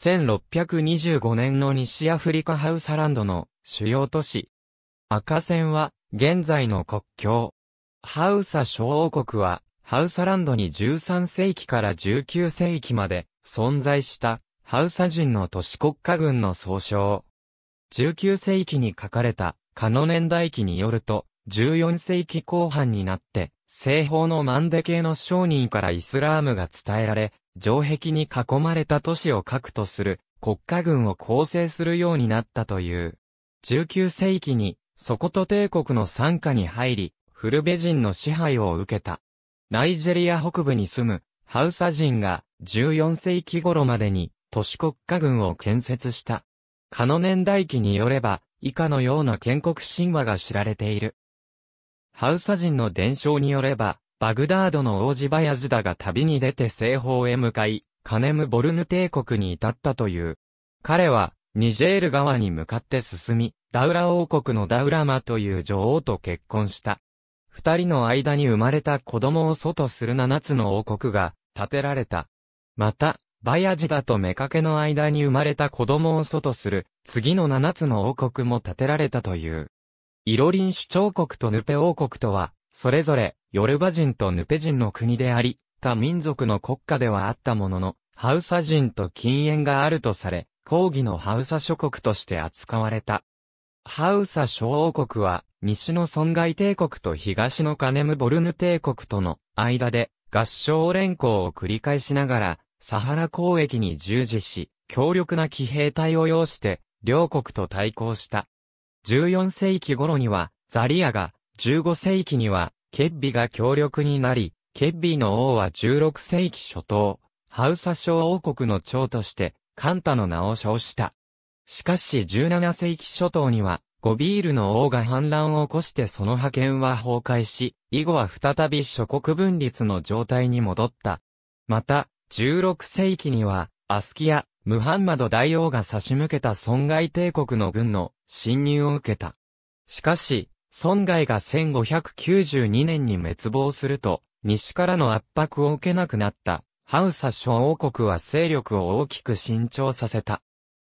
1625年の西アフリカハウサランドの主要都市。赤線は現在の国境。ハウサ小王国はハウサランドに13世紀から19世紀まで存在したハウサ人の都市国家軍の総称。19世紀に書かれたカノ年代記によると14世紀後半になって西方のマンデ系の商人からイスラームが伝えられ、城壁に囲まれた都市を核とする国家軍を構成するようになったという。19世紀に、ソコト帝国の傘下に入り、フルベ人の支配を受けた。ナイジェリア北部に住むハウサ人が14世紀頃までに都市国家軍を建設した。カの年代記によれば、以下のような建国神話が知られている。ハウサ人の伝承によれば、バグダードの王子バヤズダが旅に出て西方へ向かい、カネムボルヌ帝国に至ったという。彼は、ニジェール川に向かって進み、ダウラ王国のダウラマという女王と結婚した。二人の間に生まれた子供を祖とする七つの王国が建てられた。また、バヤジダとメカケの間に生まれた子供を祖とする次の七つの王国も建てられたという。イロリン首長国とヌペ王国とは、それぞれ、ヨルバ人とヌペ人の国であり、他民族の国家ではあったものの、ハウサ人と禁煙があるとされ、抗議のハウサ諸国として扱われた。ハウサ諸王国は、西の損害帝国と東のカネムボルヌ帝国との間で、合唱連行を繰り返しながら、サハラ交易に従事し、強力な騎兵隊を要して、両国と対抗した。14世紀頃には、ザリアが、15世紀には、ケッビが強力になり、ケッビの王は16世紀初頭、ハウサ小王国の長として、カンタの名を称した。しかし17世紀初頭には、ゴビールの王が反乱を起こしてその覇権は崩壊し、以後は再び諸国分立の状態に戻った。また、16世紀には、アスキア、ムハンマド大王が差し向けた損害帝国の軍の侵入を受けた。しかし、損害が1592年に滅亡すると、西からの圧迫を受けなくなった、ハウサ諸王国は勢力を大きく伸長させた。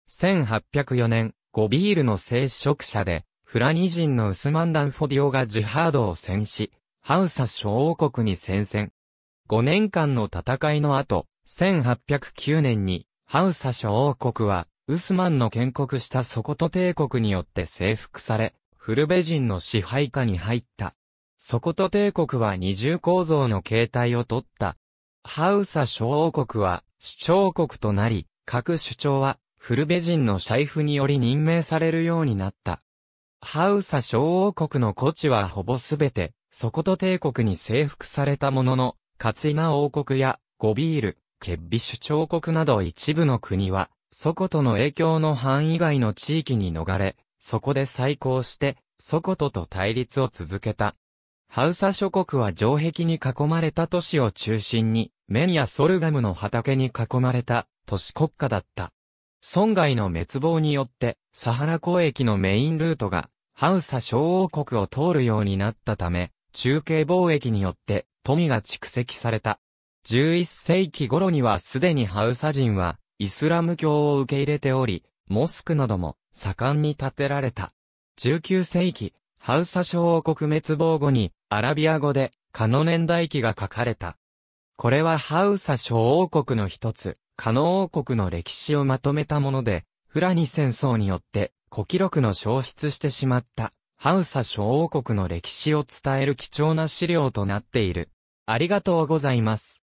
1804年、ゴビールの聖職者で、フラニ人のウスマンダンフォディオがジハードを戦死、ハウサ諸王国に戦線。5年間の戦いの後、1809年に、ハウサ諸王国は、ウスマンの建国したソコト帝国によって征服され、フルベ人の支配下に入った。ソコト帝国は二重構造の形態をとった。ハウサ小王国は主張国となり、各主張はフルベ人の財布により任命されるようになった。ハウサ小王国の古地はほぼすべて、ソコト帝国に征服されたものの、カツイナ王国やゴビール、ケッビ首長国など一部の国は、祖国との影響の範囲外の地域に逃れ、そこで再興して、祖国と対立を続けた。ハウサ諸国は城壁に囲まれた都市を中心に、メンやソルガムの畑に囲まれた都市国家だった。損害の滅亡によって、サハラ交易のメインルートが、ハウサ小王国を通るようになったため、中継貿易によって富が蓄積された。11世紀頃にはすでにハウサ人はイスラム教を受け入れており、モスクなども盛んに建てられた。19世紀、ハウサ小王国滅亡後にアラビア語でカノ年代記が書かれた。これはハウサ小王国の一つ、カノ王国の歴史をまとめたもので、フラニ戦争によって古記録の消失してしまったハウサ小王国の歴史を伝える貴重な資料となっている。ありがとうございます。